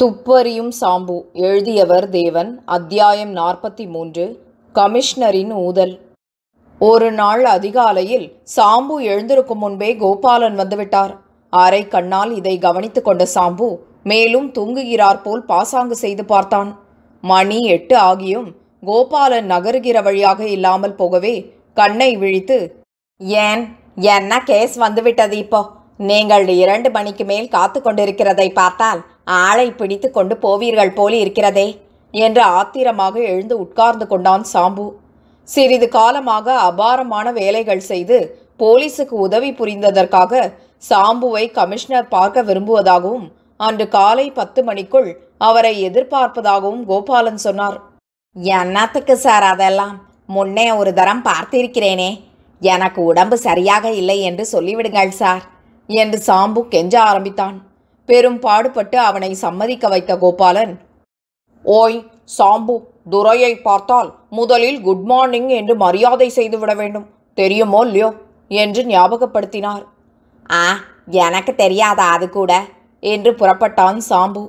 துப்பறியும் சாம்பு எழுதியவர் தேவன் அத்தியாயம் நாற்பத்தி மூன்று கமிஷனரின் ஊதல் ஒரு நாள் அதிகாலையில் சாம்பு எழுந்திருக்கும் முன்பே கோபாலன் வந்துவிட்டார் அரை கண்ணால் இதை கவனித்துக் கொண்ட சாம்பு மேலும் தூங்குகிறார் போல் பாசாங்கு செய்து பார்த்தான் மணி எட்டு ஆகியும் கோபாலன் நகருகிற வழியாக இல்லாமல் போகவே கண்ணை விழித்து ஏன் என்ன கேஸ் வந்துவிட்டது இப்போ நீங்கள் இரண்டு மணிக்கு மேல் காத்து கொண்டிருக்கிறதை பார்த்தால் ஆளை பிடித்து கொண்டு போவீர்கள் போல இருக்கிறதே என்று ஆத்திரமாக எழுந்து உட்கார்ந்து கொண்டான் சாம்பு சிறிது காலமாக அபாரமான வேலைகள் செய்து போலீஸுக்கு உதவி புரிந்ததற்காக சாம்புவை கமிஷனர் பார்க்க விரும்புவதாகவும் அன்று காலை பத்து மணிக்குள் அவரை எதிர்பார்ப்பதாகவும் கோபாலன் சொன்னார் என்னத்துக்கு சார் அதெல்லாம் முன்னே ஒரு தரம் பார்த்திருக்கிறேனே எனக்கு உடம்பு சரியாக இல்லை என்று சொல்லிவிடுங்கள் சார் என்று சாம்பு கெஞ்ச ஆரம்பித்தான் பெரும் பாடுபட்டு அவனை சம்மதிக்க வைத்த கோபாலன் ஓய் சாம்பு துரையை பார்த்தால் முதலில் குட் மார்னிங் என்று மரியாதை செய்துவிட வேண்டும் தெரியுமோ இல்லையோ என்று ஞாபகப்படுத்தினார் ஆ எனக்கு தெரியாதா அது கூட என்று புறப்பட்டான் சாம்பு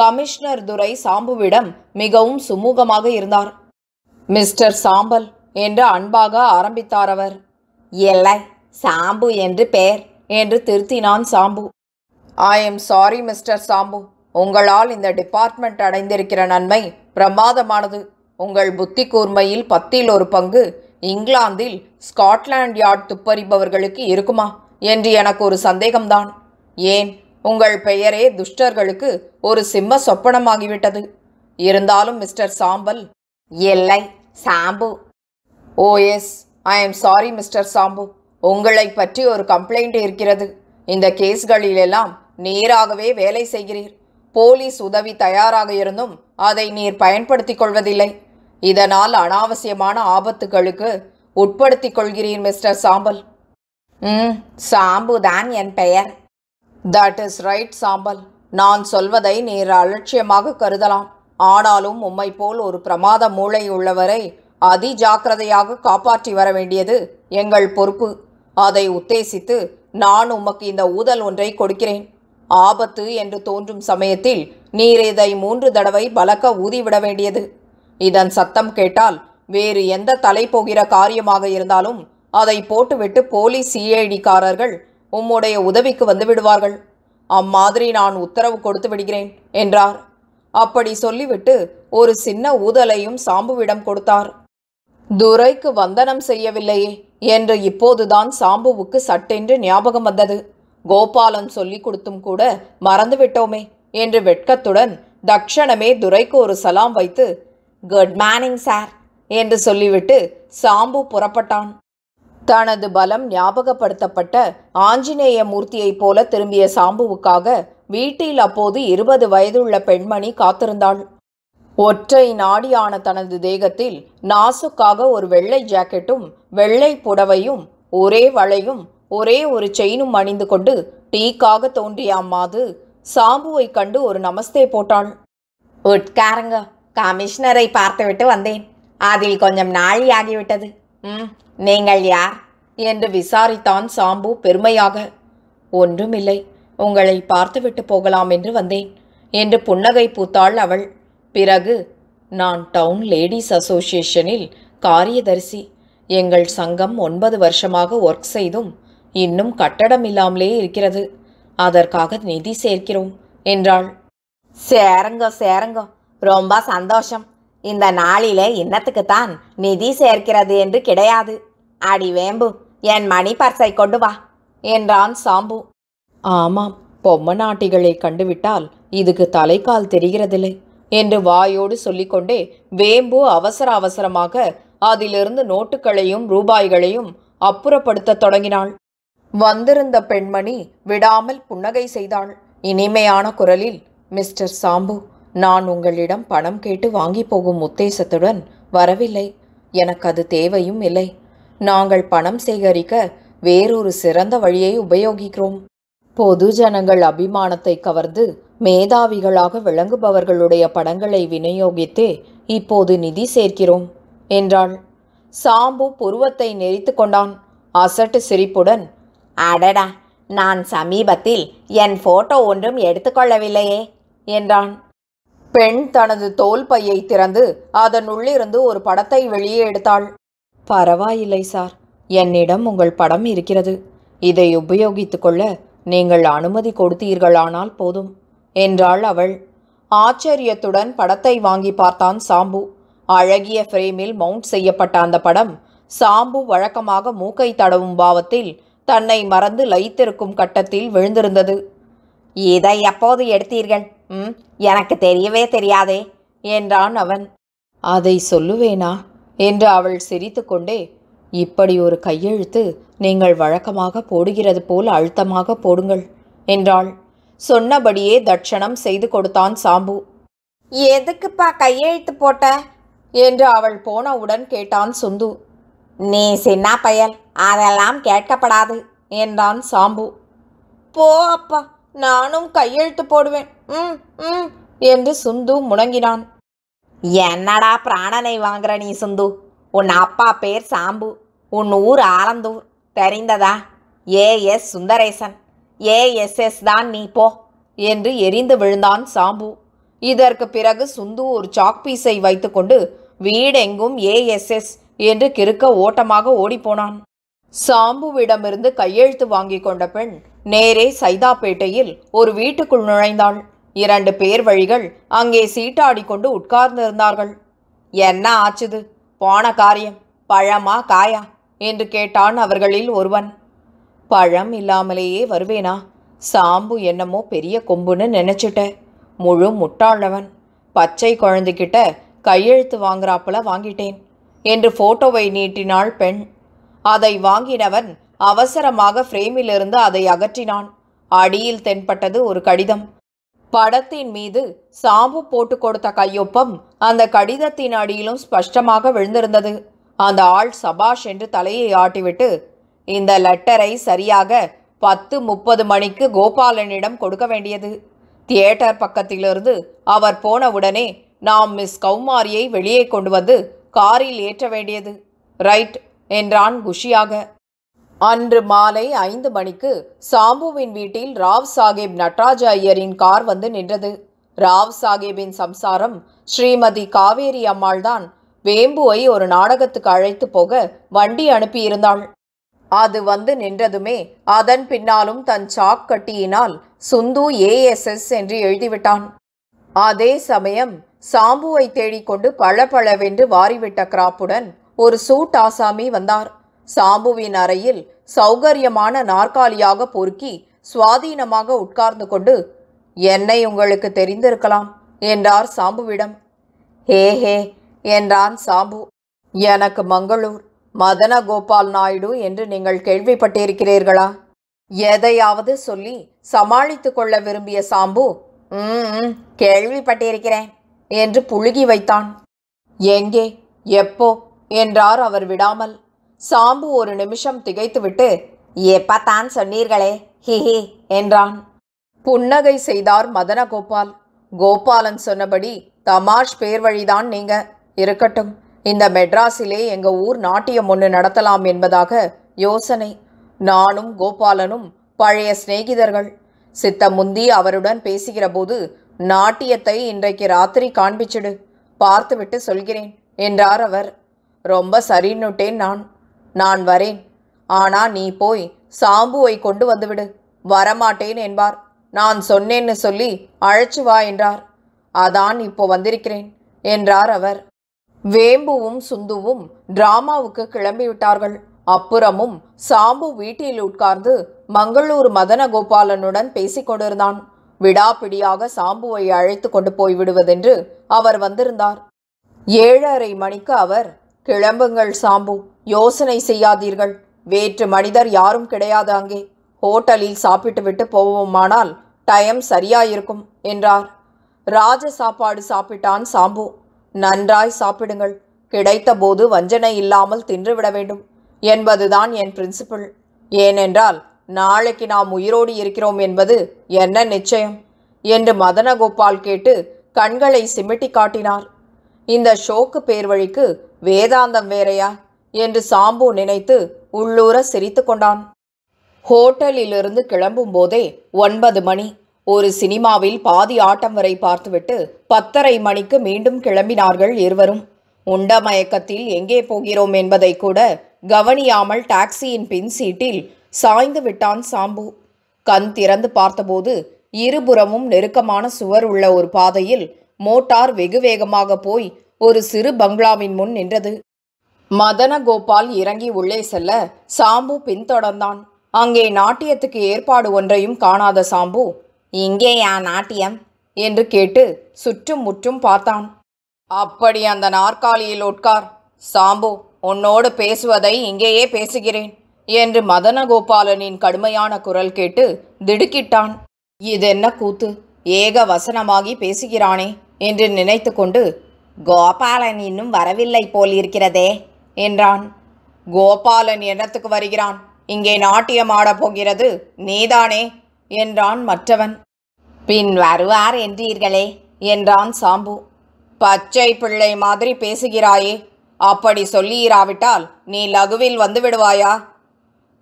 கமிஷனர் துரை சாம்புவிடம் மிகவும் சுமூகமாக இருந்தார் மிஸ்டர் சாம்பல் என்று அன்பாக ஆரம்பித்தார் அவர் எல்லை சாம்பு என்று பெயர் என்று திருத்தினான் Sambu I am sorry mister Sambu உங்களால் இந்த டிபார்ட்மெண்ட் அடைந்திருக்கிற நன்மை பிரமாதமானது உங்கள் புத்தி கூர்மையில் பத்தில் ஒரு பங்கு இங்கிலாந்தில் ஸ்காட்லாண்ட் யார்ட் துப்பறிபவர்களுக்கு இருக்குமா என்று எனக்கு ஒரு சந்தேகம்தான் ஏன் உங்கள் பெயரே துஷ்டர்களுக்கு ஒரு சிம்ம சொப்பனமாகிவிட்டது இருந்தாலும் மிஸ்டர் சாம்பல் எல்லை Sambu oh yes I am sorry mister Sambu உங்களை பற்றி ஒரு கம்ப்ளைண்ட் இருக்கிறது இந்த கேஸ்களிலெல்லாம் நேராகவே வேலை செய்கிறீர் போலீஸ் உதவி தயாராக இருந்தும் அதை நீர் பயன்படுத்திக் கொள்வதில்லை இதனால் அனாவசியமான ஆபத்துகளுக்கு உட்படுத்திக் கொள்கிறீர் மிஸ்டர் சாம்பல் ம் சாம்பு தான் என் பெயர் தட் இஸ் ரைட் சாம்பல் நான் சொல்வதை நீர் அலட்சியமாக கருதலாம் ஆனாலும் உம்மை போல் ஒரு பிரமாத மூளை உள்ளவரை அதி ஜாக்கிரதையாக காப்பாற்றி வர வேண்டியது எங்கள் பொறுப்பு அதை உத்தேசித்து நான் உமக்கு இந்த ஊதல் ஒன்றை கொடுக்கிறேன் ஆபத்து என்று தோன்றும் சமயத்தில் நீர் இதை மூன்று தடவை பலக்க ஊதிவிட வேண்டியது இதன் சத்தம் கேட்டால் வேறு எந்த தலை போகிற காரியமாக இருந்தாலும் அதை போட்டுவிட்டு போலீஸ் சிஐடிக்காரர்கள் உம்முடைய உதவிக்கு வந்து விடுவார்கள் அம்மாதிரி நான் உத்தரவு கொடுத்து விடுகிறேன் என்றார் அப்படி சொல்லிவிட்டு ஒரு சின்ன ஊதலையும் சாம்புவிடம் கொடுத்தார் துரைக்கு வந்தனம் செய்யவில்லையே என்று இப்போதுதான் சாம்புவுக்கு சட்டென்று ஞாபகம் வந்தது கோபாலன் சொல்லி கொடுத்தும் கூட மறந்துவிட்டோமே என்று வெட்கத்துடன் தக்ஷணமே துரைக்கு ஒரு சலாம் வைத்து குட் மார்னிங் சார் என்று சொல்லிவிட்டு சாம்பு புறப்பட்டான் தனது பலம் ஞாபகப்படுத்தப்பட்ட ஆஞ்சநேய மூர்த்தியைப் போல திரும்பிய சாம்புவுக்காக வீட்டில் அப்போது இருபது வயதுள்ள பெண்மணி காத்திருந்தாள் ஒற்றை நாடியான தனது தேகத்தில் நாசுக்காக ஒரு வெள்ளை ஜாக்கெட்டும் வெள்ளை புடவையும் ஒரே வளையும் ஒரே ஒரு செயினும் அணிந்து கொண்டு டீக்காக தோன்றிய அம்மாது சாம்புவை கண்டு ஒரு நமஸ்தே போட்டாள் உட்காரங்க கமிஷனரை பார்த்துவிட்டு வந்தேன் அதில் கொஞ்சம் நாளி ஆகிவிட்டது ம் நீங்கள் யார் என்று விசாரித்தான் சாம்பு பெருமையாக ஒன்றுமில்லை உங்களை பார்த்துவிட்டு போகலாம் என்று வந்தேன் என்று புன்னகை பூத்தாள் அவள் பிறகு நான் டவுன் லேடிஸ் அசோசியேஷனில் காரியதர்சி எங்கள் சங்கம் ஒன்பது வருஷமாக ஒர்க் செய்தும் இன்னும் கட்டடம் இல்லாமலே இருக்கிறது அதற்காக நிதி சேர்க்கிறோம் என்றாள் சேரங்க சேரங்க ரொம்ப சந்தோஷம் இந்த நாளில இன்னத்துக்குத்தான் நிதி சேர்க்கிறது என்று கிடையாது அடி வேம்பு என் மணி பர்சை கொண்டு வா என்றான் சாம்பு ஆமாம் பொம்மை நாட்டிகளை கண்டுவிட்டால் இதுக்கு தலைக்கால் தெரிகிறதில்லை என்று வாயோடு சொல்லிக்கொண்டே வேம்பு அவசர அவசரமாக அதிலிருந்து நோட்டுகளையும் ரூபாய்களையும் அப்புறப்படுத்த தொடங்கினாள் வந்திருந்த பெண்மணி விடாமல் புன்னகை செய்தாள் இனிமையான குரலில் மிஸ்டர் சாம்பு நான் உங்களிடம் பணம் கேட்டு வாங்கி போகும் உத்தேசத்துடன் வரவில்லை எனக்கு அது தேவையும் இல்லை நாங்கள் பணம் சேகரிக்க வேறொரு சிறந்த வழியை உபயோகிக்கிறோம் பொது ஜனங்கள் அபிமானத்தை கவர்ந்து மேதாவிகளாக விளங்குபவர்களுடைய படங்களை விநியோகித்தே இப்போது நிதி சேர்க்கிறோம் என்றாள் சாம்பு புருவத்தை நெறித்து கொண்டான் அசட்டு சிரிப்புடன் அடடா நான் சமீபத்தில் என் போட்டோ ஒன்றும் எடுத்துக்கொள்ளவில்லையே என்றான் பெண் தனது தோல் பையை திறந்து அதன் உள்ளிருந்து ஒரு படத்தை வெளியே எடுத்தாள் பரவாயில்லை சார் என்னிடம் உங்கள் படம் இருக்கிறது இதை உபயோகித்துக்கொள்ள கொள்ள நீங்கள் அனுமதி கொடுத்தீர்களானால் போதும் என்றாள் அவள் ஆச்சரியத்துடன் படத்தை வாங்கி பார்த்தான் சாம்பு அழகிய ஃப்ரேமில் மவுண்ட் செய்யப்பட்ட அந்த படம் சாம்பு வழக்கமாக மூக்கை தடவும் பாவத்தில் தன்னை மறந்து லைத்திருக்கும் கட்டத்தில் விழுந்திருந்தது இதை எப்போது எடுத்தீர்கள் ம் எனக்கு தெரியவே தெரியாதே என்றான் அவன் அதை சொல்லுவேனா என்று அவள் சிரித்துக்கொண்டே இப்படி ஒரு கையெழுத்து நீங்கள் வழக்கமாக போடுகிறது போல் அழுத்தமாக போடுங்கள் என்றாள் சொன்னபடியே தட்சணம் செய்து கொடுத்தான் சாம்பு எதுக்குப்பா கையெழுத்து போட்ட என்று அவள் போனவுடன் கேட்டான் சுந்து நீ சின்ன பயல் அதெல்லாம் கேட்கப்படாது என்றான் சாம்பு போ அப்பா நானும் கையெழுத்து போடுவேன் ம் ம் என்று சுந்து முணங்கினான் என்னடா பிராணனை வாங்குற நீ சுந்து உன் அப்பா பேர் சாம்பு உன் ஊர் ஆலந்தூர் தெரிந்ததா A S Sundaresan A S S தான் நீ போ என்று எரிந்து விழுந்தான் சாம்பு இதற்கு பிறகு சுந்து ஒரு சாக் பீஸை வைத்துக்கொண்டு வீடெங்கும் ஏஎஸ்எஸ் என்று கிறுக்க ஓட்டமாக ஓடிப்போனான் சாம்புவிடமிருந்து கையெழுத்து வாங்கி கொண்ட பெண் நேரே சைதாப்பேட்டையில் ஒரு வீட்டுக்குள் நுழைந்தாள் இரண்டு பேர் வழிகள் அங்கே சீட்டாடி கொண்டு உட்கார்ந்திருந்தார்கள் என்ன ஆச்சுது போன காரியம் பழமா காயா என்று கேட்டான் அவர்களில் ஒருவன் பழம் இல்லாமலேயே வருவேனா சாம்பு என்னமோ பெரிய கொம்புன்னு நினைச்சிட்ட முழு முட்டாளவன் பச்சை குழந்தைக்கிட்ட கையெழுத்து வாங்குறாப்புல வாங்கிட்டேன் என்று ஃபோட்டோவை நீட்டினாள் பெண் அதை வாங்கினவன் அவசரமாக ஃப்ரேமிலிருந்து அதை அகற்றினான் அடியில் தென்பட்டது ஒரு கடிதம் படத்தின் மீது சாம்பு போட்டு கொடுத்த கையொப்பம் அந்த கடிதத்தின் அடியிலும் ஸ்பஷ்டமாக விழுந்திருந்தது அந்த ஆள் சபாஷ் என்று தலையை ஆட்டிவிட்டு இந்த லெட்டரை சரியாக பத்து முப்பது மணிக்கு கோபாலனிடம் கொடுக்க வேண்டியது தியேட்டர் பக்கத்திலிருந்து அவர் போன உடனே நாம் மிஸ் கௌமாரியை வெளியே கொண்டு வந்து காரில் ஏற்ற வேண்டியது ரைட் என்றான் குஷியாக அன்று மாலை ஐந்து மணிக்கு சாம்புவின் வீட்டில் ராவ் சாஹேப் நட்ராஜ ஐயரின் கார் வந்து நின்றது ராவ் சாஹேபின் சம்சாரம் ஸ்ரீமதி காவேரி அம்மாள்தான் வேம்புவை ஒரு நாடகத்துக்கு அழைத்து போக வண்டி அனுப்பியிருந்தாள் அது வந்து நின்றதுமே அதன் பின்னாலும் தன் சாக் கட்டியினால் சுந்து ஏஎஸ்எஸ் என்று எழுதிவிட்டான் அதே சமயம் சாம்புவை தேடிக்கொண்டு பளபளவென்று வாரிவிட்ட கிராப்புடன் ஒரு சூட் ஆசாமி வந்தார் சாம்புவின் அறையில் சௌகரியமான நாற்காலியாக பொறுக்கி சுவாதீனமாக உட்கார்ந்து கொண்டு என்னை உங்களுக்கு தெரிந்திருக்கலாம் என்றார் சாம்புவிடம் ஹே ஹே என்றான் சாம்பு எனக்கு மங்களூர் மதன கோபால் நாயுடு என்று நீங்கள் கேள்விப்பட்டிருக்கிறீர்களா எதையாவது சொல்லி சமாளித்து கொள்ள விரும்பிய சாம்பு ம் கேள்விப்பட்டிருக்கிறேன் என்று புழுகி வைத்தான் எங்கே எப்போ என்றார் அவர் விடாமல் சாம்பு ஒரு நிமிஷம் திகைத்துவிட்டு எப்பத்தான் சொன்னீர்களே ஹிஹி என்றான் புன்னகை செய்தார் மதன கோபால் கோபாலன் சொன்னபடி தமாஷ் பேர் வழிதான் நீங்க இருக்கட்டும் இந்த மெட்ராஸிலே எங்கள் ஊர் நாட்டியம் ஒன்று நடத்தலாம் என்பதாக யோசனை நானும் கோபாலனும் பழைய சிநேகிதர்கள் சித்த முந்தி அவருடன் பேசுகிற போது நாட்டியத்தை இன்றைக்கு ராத்திரி காண்பிச்சிடு பார்த்துவிட்டு சொல்கிறேன் என்றார் அவர் ரொம்ப சரின்னுட்டேன் நான் நான் வரேன் ஆனா நீ போய் சாம்புவை கொண்டு வந்துவிடு வரமாட்டேன் என்பார் நான் சொன்னேன்னு சொல்லி அழைச்சு வா என்றார் அதான் இப்போ வந்திருக்கிறேன் என்றார் அவர் வேம்புவும் சுந்துவும் டிராமாவுக்கு கிளம்பிவிட்டார்கள் அப்புறமும் சாம்பு வீட்டில் உட்கார்ந்து மங்களூர் மதனகோபாலனுடன் பேசிக் கொண்டிருந்தான் விடாப்பிடியாக சாம்புவை அழைத்து கொண்டு போய்விடுவதென்று அவர் வந்திருந்தார் ஏழரை மணிக்கு அவர் கிளம்புங்கள் சாம்பு யோசனை செய்யாதீர்கள் வேற்று மனிதர் யாரும் கிடையாது அங்கே ஹோட்டலில் சாப்பிட்டுவிட்டு போவோமானால் டைம் சரியாயிருக்கும் என்றார் ராஜ சாப்பாடு சாப்பிட்டான் சாம்பு நன்றாய் சாப்பிடுங்கள் கிடைத்த போது வஞ்சனை இல்லாமல் தின்றுவிட வேண்டும் என்பதுதான் என் பிரின்சிபிள் ஏனென்றால் நாளைக்கு நாம் உயிரோடு இருக்கிறோம் என்பது என்ன நிச்சயம் என்று மதனகோபால் கேட்டு கண்களை சிமிட்டி காட்டினார் இந்த ஷோக்கு பேர்வழிக்கு வேதாந்தம் வேறையா என்று சாம்பு நினைத்து உள்ளூர சிரித்து கொண்டான் ஹோட்டலிலிருந்து கிளம்பும் போதே ஒன்பது மணி ஒரு சினிமாவில் பாதி ஆட்டம் வரை பார்த்துவிட்டு பத்தரை மணிக்கு மீண்டும் கிளம்பினார்கள் இருவரும் உண்ட மயக்கத்தில் எங்கே போகிறோம் என்பதை கூட கவனியாமல் டாக்ஸியின் பின் சீட்டில் சாய்ந்து விட்டான் சாம்பு கண் திறந்து பார்த்தபோது இருபுறமும் நெருக்கமான சுவர் உள்ள ஒரு பாதையில் மோட்டார் வெகு வேகமாக போய் ஒரு சிறு பங்களாவின் முன் நின்றது மதன கோபால் இறங்கி உள்ளே செல்ல சாம்பு பின்தொடர்ந்தான் அங்கே நாட்டியத்துக்கு ஏற்பாடு ஒன்றையும் காணாத சாம்பு இங்கேயா நாட்டியம் என்று கேட்டு சுற்றும் முற்றும் பார்த்தான் அப்படி அந்த நாற்காலியில் உட்கார் சாம்பு உன்னோடு பேசுவதை இங்கேயே பேசுகிறேன் என்று மதனகோபாலனின் கடுமையான குரல் கேட்டு திடுக்கிட்டான் இதென்ன கூத்து ஏக வசனமாகி பேசுகிறானே என்று நினைத்து கொண்டு கோபாலன் இன்னும் வரவில்லை போல் இருக்கிறதே என்றான் கோபாலன் என்னத்துக்கு வருகிறான் இங்கே நாட்டியம் ஆடப் போகிறது நீதானே என்றான் மற்றவன் பின் வருவார் என்றீர்களே என்றான் சாம்பு பச்சை பிள்ளை மாதிரி பேசுகிறாயே அப்படி சொல்லியிராவிட்டால் நீ லகுவில் வந்து விடுவாயா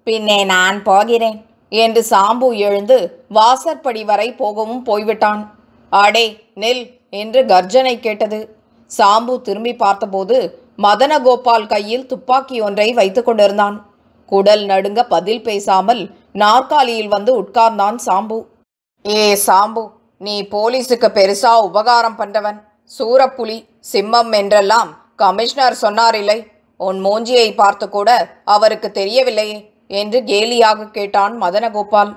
பின்னே நான் போகிறேன் என்று சாம்பு எழுந்து வாசற்படி வரை போகவும் போய்விட்டான் அடே நெல் என்று கர்ஜனை கேட்டது சாம்பு திரும்பி பார்த்தபோது மதனகோபால் கையில் துப்பாக்கி ஒன்றை வைத்து கொண்டிருந்தான் குடல் நடுங்க பதில் பேசாமல் நாற்காலியில் வந்து உட்கார்ந்தான் சாம்பு ஏ சாம்பு நீ போலீஸுக்கு பெருசா உபகாரம் பண்றவன் சூரப்புலி சிம்மம் என்றெல்லாம் கமிஷனர் சொன்னார் இல்லை உன் மூஞ்சியை பார்த்து கூட அவருக்கு தெரியவில்லையே என்று கேலியாக கேட்டான் மதனகோபால்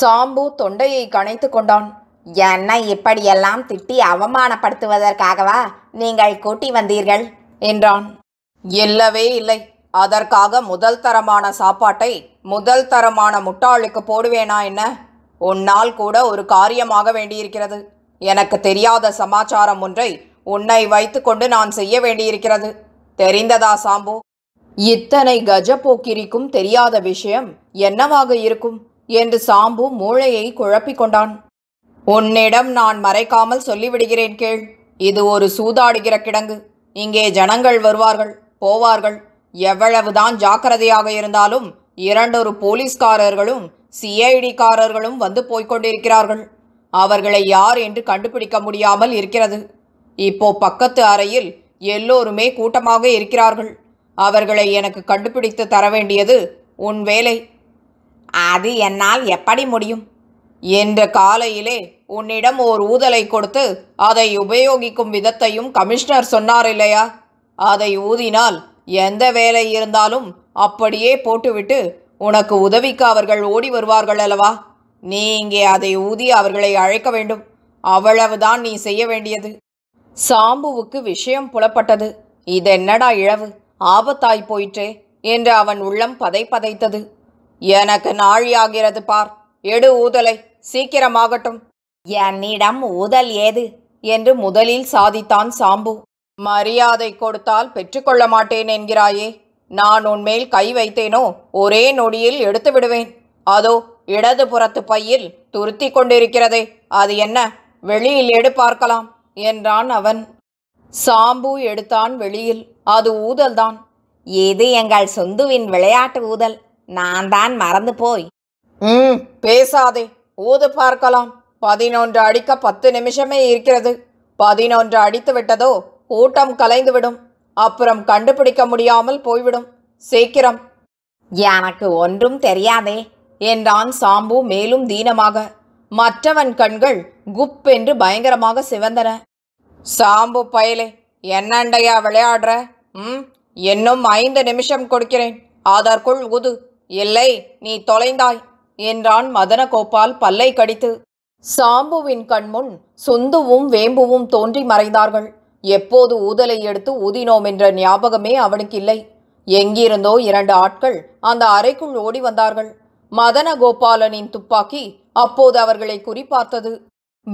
சாம்பு தொண்டையை கணைத்து கொண்டான் என்னை இப்படியெல்லாம் திட்டி அவமானப்படுத்துவதற்காகவா நீங்கள் கூட்டி வந்தீர்கள் என்றான் இல்லவே இல்லை அதற்காக முதல் தரமான சாப்பாட்டை முதல் தரமான முட்டாளுக்கு போடுவேனா என்ன உன்னால் கூட ஒரு காரியமாக வேண்டியிருக்கிறது எனக்கு தெரியாத சமாச்சாரம் ஒன்றை உன்னை வைத்துக்கொண்டு நான் செய்ய வேண்டியிருக்கிறது தெரிந்ததா சாம்பு இத்தனை கஜ போக்கிரிக்கும் தெரியாத விஷயம் என்னவாக இருக்கும் என்று சாம்பு மூளையை குழப்பிக் கொண்டான் உன்னிடம் நான் மறைக்காமல் சொல்லிவிடுகிறேன் கேள் இது ஒரு சூதாடுகிற கிடங்கு இங்கே ஜனங்கள் வருவார்கள் போவார்கள் எவ்வளவுதான் ஜாக்கிரதையாக இருந்தாலும் இரண்டொரு போலீஸ்காரர்களும் சிஐடிக்காரர்களும் வந்து போய்கொண்டிருக்கிறார்கள் அவர்களை யார் என்று கண்டுபிடிக்க முடியாமல் இருக்கிறது இப்போ பக்கத்து அறையில் எல்லோருமே கூட்டமாக இருக்கிறார்கள் அவர்களை எனக்கு கண்டுபிடித்து தர வேண்டியது உன் வேலை அது என்னால் எப்படி முடியும் என்ற காலையிலே உன்னிடம் ஓர் ஊதலை கொடுத்து அதை உபயோகிக்கும் விதத்தையும் கமிஷனர் சொன்னார் இல்லையா அதை ஊதினால் எந்த வேலை இருந்தாலும் அப்படியே போட்டுவிட்டு உனக்கு உதவிக்கு அவர்கள் ஓடி வருவார்கள் அல்லவா நீ இங்கே அதை ஊதி அவர்களை அழைக்க வேண்டும் அவ்வளவுதான் நீ செய்ய வேண்டியது சாம்புவுக்கு விஷயம் புலப்பட்டது இதென்னடா இழவு ஆபத்தாய் போயிற்றே என்று அவன் உள்ளம் பதை பதைத்தது எனக்கு நாழியாகிறது பார் எடு ஊதலை சீக்கிரமாகட்டும் என்னிடம் ஊதல் ஏது என்று முதலில் சாதித்தான் சாம்பு மரியாதை கொடுத்தால் பெற்றுக்கொள்ள மாட்டேன் என்கிறாயே நான் உன்மேல் கை வைத்தேனோ ஒரே நொடியில் எடுத்து விடுவேன் அதோ இடது புறத்து பையில் துருத்தி கொண்டிருக்கிறதே அது என்ன வெளியில் எடு பார்க்கலாம் என்றான் அவன் சாம்பு எடுத்தான் வெளியில் அது ஊதல்தான் இது எங்கள் சொந்துவின் விளையாட்டு ஊதல் நான் தான் மறந்து போய் ம் பேசாதே ஊது பார்க்கலாம் பதினொன்று அடிக்க பத்து நிமிஷமே இருக்கிறது பதினொன்று அடித்து விட்டதோ ஊட்டம் கலைந்துவிடும் அப்புறம் கண்டுபிடிக்க முடியாமல் போய்விடும் சீக்கிரம் எனக்கு ஒன்றும் தெரியாதே என்றான் சாம்பு மேலும் தீனமாக மற்றவன் கண்கள் குப் என்று பயங்கரமாக சிவந்தன சாம்பு பயலே என்னண்டையா விளையாடுற ம் இன்னும் ஐந்து நிமிஷம் கொடுக்கிறேன் அதற்குள் உது இல்லை நீ தொலைந்தாய் என்றான் மதனகோபால் பல்லை கடித்து சாம்புவின் கண்முன் சுந்துவும் வேம்புவும் தோன்றி மறைந்தார்கள் எப்போது ஊதலை எடுத்து ஊதினோம் என்ற ஞாபகமே அவனுக்கு இல்லை எங்கிருந்தோ இரண்டு ஆட்கள் அந்த அறைக்குள் ஓடி வந்தார்கள் மதன கோபாலனின் துப்பாக்கி அப்போது அவர்களை குறிப்பார்த்தது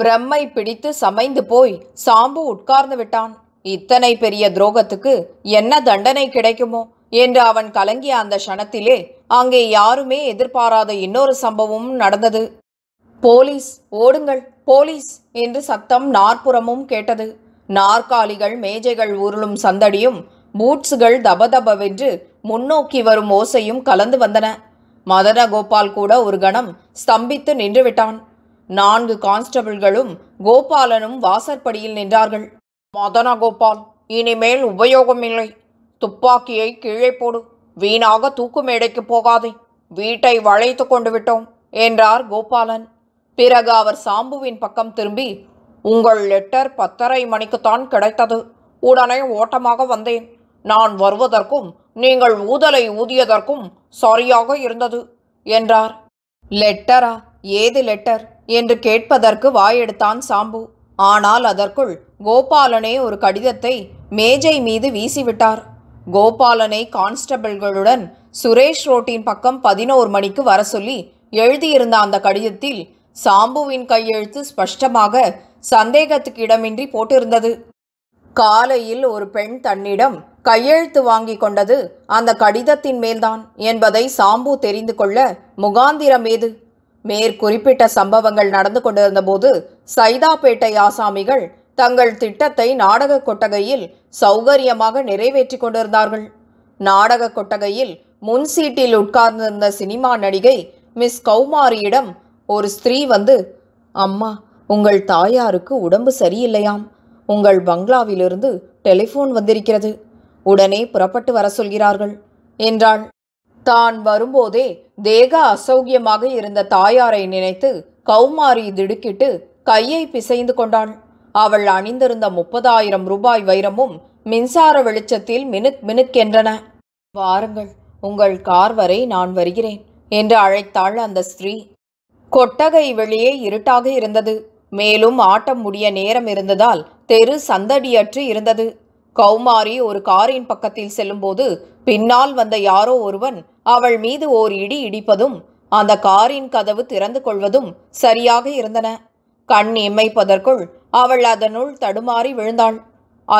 பிரம்மை பிடித்து சமைந்து போய் சாம்பு உட்கார்ந்து விட்டான் இத்தனை பெரிய துரோகத்துக்கு என்ன தண்டனை கிடைக்குமோ என்று அவன் கலங்கிய அந்த க்ஷணத்திலே அங்கே யாருமே எதிர்பாராத இன்னொரு சம்பவமும் நடந்தது போலீஸ் ஓடுங்கள் போலீஸ் என்று சத்தம் நாற்புறமும் கேட்டது நாற்காலிகள் மேஜைகள் உருளும் சந்தடியும் பூட்ஸுகள் தபதபவென்று முன்னோக்கி வரும் ஓசையும் கலந்து வந்தன மதன கோபால் கூட ஒரு கணம் ஸ்தம்பித்து நின்றுவிட்டான் நான்கு கான்ஸ்டபிள்களும் கோபாலனும் வாசற்படியில் நின்றார்கள் மதன கோபால் இனிமேல் உபயோகமில்லை துப்பாக்கியை கீழே போடு வீணாக தூக்கு மேடைக்கு போகாதே வீட்டை வளைத்து கொண்டு விட்டோம் என்றார் கோபாலன் பிறகு அவர் சாம்புவின் பக்கம் திரும்பி உங்கள் லெட்டர் பத்தரை மணிக்குத்தான் கிடைத்தது உடனே ஓட்டமாக வந்தேன் நான் வருவதற்கும் நீங்கள் ஊதலை ஊதியதற்கும் சரியாக இருந்தது என்றார் லெட்டரா ஏது லெட்டர் என்று கேட்பதற்கு வாயெடுத்தான் சாம்பு ஆனால் அதற்குள் கோபாலனே ஒரு கடிதத்தை மேஜை மீது வீசிவிட்டார் கோபாலனை கான்ஸ்டபிள்களுடன் சுரேஷ் ரோட்டின் பக்கம் பதினோரு மணிக்கு வர சொல்லி எழுதியிருந்த அந்த கடிதத்தில் சாம்புவின் கையெழுத்து ஸ்பஷ்டமாக சந்தேகத்துக்கு இடமின்றி போட்டிருந்தது காலையில் ஒரு பெண் தன்னிடம் கையெழுத்து வாங்கி கொண்டது அந்த கடிதத்தின் மேல்தான் என்பதை சாம்பு தெரிந்து கொள்ள முகாந்திரம் ஏது மேற்குறிப்பிட்ட சம்பவங்கள் நடந்து கொண்டிருந்த போது சைதாப்பேட்டை ஆசாமிகள் தங்கள் திட்டத்தை நாடக கொட்டகையில் சௌகரியமாக நிறைவேற்றி கொண்டிருந்தார்கள் நாடக கொட்டகையில் முன் சீட்டில் உட்கார்ந்திருந்த சினிமா நடிகை மிஸ் கௌமாரியிடம் ஒரு ஸ்திரீ வந்து அம்மா உங்கள் தாயாருக்கு உடம்பு சரியில்லையாம் உங்கள் பங்களாவிலிருந்து டெலிஃபோன் வந்திருக்கிறது உடனே புறப்பட்டு வர சொல்கிறார்கள் என்றாள் தான் வரும்போதே தேக அசௌக்கியமாக இருந்த தாயாரை நினைத்து கௌமாரி திடுக்கிட்டு கையை பிசைந்து கொண்டாள் அவள் அணிந்திருந்த முப்பதாயிரம் ரூபாய் வைரமும் மின்சார வெளிச்சத்தில் மினுக் மினுக்கென்றன வாருங்கள் உங்கள் கார் வரை நான் வருகிறேன் என்று அழைத்தாள் அந்த ஸ்திரீ கொட்டகை வெளியே இருட்டாக இருந்தது மேலும் ஆட்டம் முடிய நேரம் இருந்ததால் தெரு சந்தடியற்று இருந்தது கௌமாரி ஒரு காரின் பக்கத்தில் செல்லும்போது பின்னால் வந்த யாரோ ஒருவன் அவள் மீது ஓர் இடி இடிப்பதும் அந்த காரின் கதவு திறந்து கொள்வதும் சரியாக இருந்தன கண் இம்மைப்பதற்குள் அவள் அதனுள் தடுமாறி விழுந்தாள்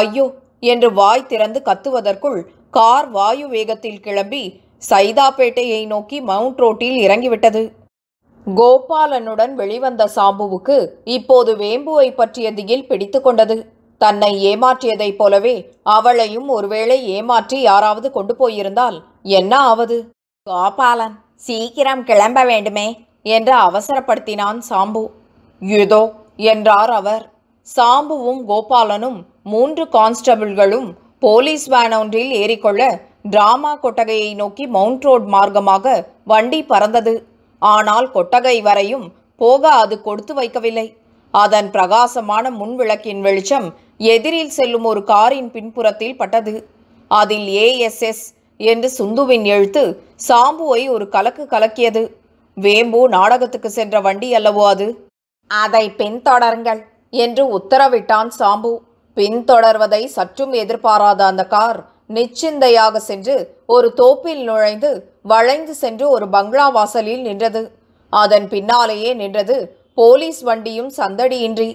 ஐயோ என்று வாய் திறந்து கத்துவதற்குள் கார் வாயு வேகத்தில் கிளம்பி சைதாப்பேட்டையை நோக்கி மவுண்ட் ரோட்டில் இறங்கிவிட்டது கோபாலனுடன் வெளிவந்த சாம்புவுக்கு இப்போது வேம்புவை பற்றிய திகில் பிடித்து கொண்டது தன்னை ஏமாற்றியதைப் போலவே அவளையும் ஒருவேளை ஏமாற்றி யாராவது கொண்டு போயிருந்தால் என்ன ஆவது கோபாலன் சீக்கிரம் கிளம்ப வேண்டுமே என்று அவசரப்படுத்தினான் சாம்பு இதோ என்றார் அவர் சாம்புவும் கோபாலனும் மூன்று கான்ஸ்டபிள்களும் போலீஸ் வேன் ஒன்றில் ஏறிக்கொள்ள டிராமா கொட்டகையை நோக்கி மவுண்ட் ரோட் மார்க்கமாக வண்டி பறந்தது ஆனால் கொட்டகை வரையும் போக அது கொடுத்து வைக்கவில்லை அதன் பிரகாசமான முன்விளக்கின் வெளிச்சம் எதிரில் செல்லும் ஒரு காரின் பின்புறத்தில் பட்டது அதில் ஏஎஸ்எஸ் என்று சுந்துவின் எழுத்து சாம்புவை ஒரு கலக்கு கலக்கியது வேம்பு நாடகத்துக்கு சென்ற வண்டி அல்லவோ அது அதை பின்தொடருங்கள் என்று உத்தரவிட்டான் சாம்பு பின்தொடர்வதை சற்றும் எதிர்பாராத அந்த கார் நிச்சிந்தையாக சென்று ஒரு தோப்பில் நுழைந்து வளைந்து சென்று ஒரு பங்களா வாசலில் நின்றது அதன் பின்னாலேயே நின்றது போலீஸ் வண்டியும் சந்தடியின்றி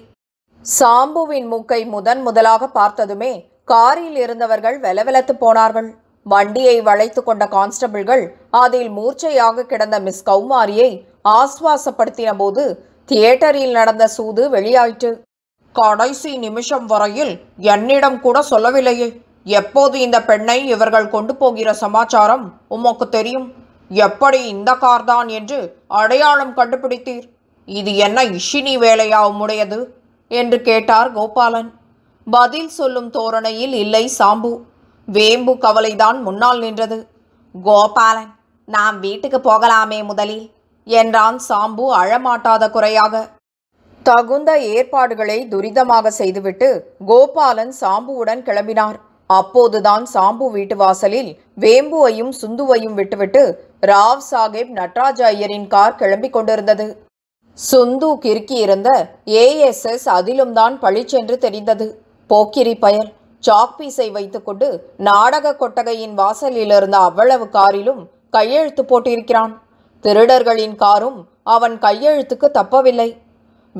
சாம்புவின் மூக்கை முதன் முதலாக பார்த்ததுமே காரில் இருந்தவர்கள் வெலவெலத்து போனார்கள் வண்டியை வளைத்து கொண்ட கான்ஸ்டபிள்கள் அதில் மூர்ச்சையாக கிடந்த மிஸ் கௌமாரியை ஆஸ்வாசப்படுத்தின போது தியேட்டரில் நடந்த சூது வெளியாயிற்று கடைசி நிமிஷம் வரையில் என்னிடம் கூட சொல்லவில்லையே எப்போது இந்த பெண்ணை இவர்கள் கொண்டு போகிற சமாச்சாரம் உமக்கு தெரியும் எப்படி இந்த கார் தான் என்று அடையாளம் கண்டுபிடித்தீர் இது என்ன இஷினி வேலையா உம்முடையது என்று கேட்டார் கோபாலன் பதில் சொல்லும் தோரணையில் இல்லை சாம்பு வேம்பு கவலைதான் முன்னால் நின்றது கோபாலன் நாம் வீட்டுக்கு போகலாமே முதலில் என்றான் சாம்பு அழமாட்டாத குறையாக தகுந்த ஏற்பாடுகளை துரிதமாக செய்துவிட்டு கோபாலன் சாம்புவுடன் கிளம்பினார் அப்போதுதான் சாம்பு வீட்டு வாசலில் வேம்புவையும் சுந்துவையும் விட்டுவிட்டு ராவ் சாஹேப் நட்ராஜ் ஐயரின் கார் கிளம்பிக் கொண்டிருந்தது சுந்து கிறுக்கியிருந்த இருந்த ஏஎஸ்எஸ் அதிலும் தான் பழிச்சென்று தெரிந்தது போக்கிரி பயல் சாக்பீஸை வைத்துக்கொண்டு நாடக கொட்டகையின் வாசலில் இருந்த அவ்வளவு காரிலும் கையெழுத்து போட்டிருக்கிறான் திருடர்களின் காரும் அவன் கையெழுத்துக்கு தப்பவில்லை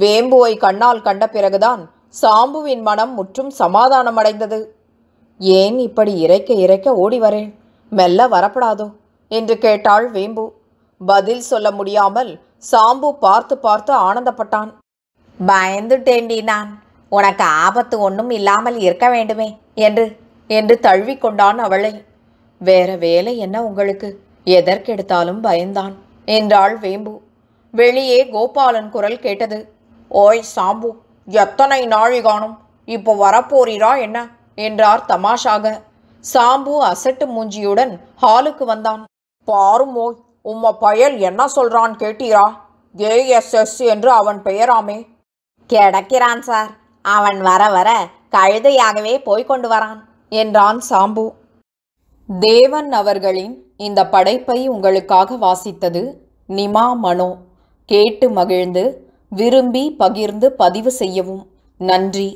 வேம்புவை கண்ணால் கண்ட பிறகுதான் சாம்புவின் மனம் முற்றும் சமாதானமடைந்தது ஏன் இப்படி இறைக்க இறைக்க ஓடி வரேன் மெல்ல வரப்படாதோ என்று கேட்டாள் வேம்பு பதில் சொல்ல முடியாமல் சாம்பு பார்த்து பார்த்து ஆனந்தப்பட்டான் பயந்துட்டேண்டி நான் உனக்கு ஆபத்து ஒன்றும் இல்லாமல் இருக்க வேண்டுமே என்று என்று தழுவி கொண்டான் அவளை வேற வேலை என்ன உங்களுக்கு எதற்கெடுத்தாலும் பயந்தான் என்றாள் வேம்பு வெளியே கோபாலன் குரல் கேட்டது ஓய் சாம்பு எத்தனை நாழிகானும் இப்போ வரப்போறீரா என்ன என்றார் தமாஷாக சாம்பு அசட்டு மூஞ்சியுடன் ஹாலுக்கு வந்தான் பாருமோய் உம்ம பயல் என்ன சொல்றான் கேட்டீரா ஏஎஸ்எஸ் என்று அவன் பெயராமே கிடக்கிறான் சார் அவன் வர வர கழுதையாகவே கொண்டு வரான் என்றான் சாம்பு தேவன் அவர்களின் இந்த படைப்பை உங்களுக்காக வாசித்தது நிமா மனோ கேட்டு மகிழ்ந்து விரும்பி பகிர்ந்து பதிவு செய்யவும் நன்றி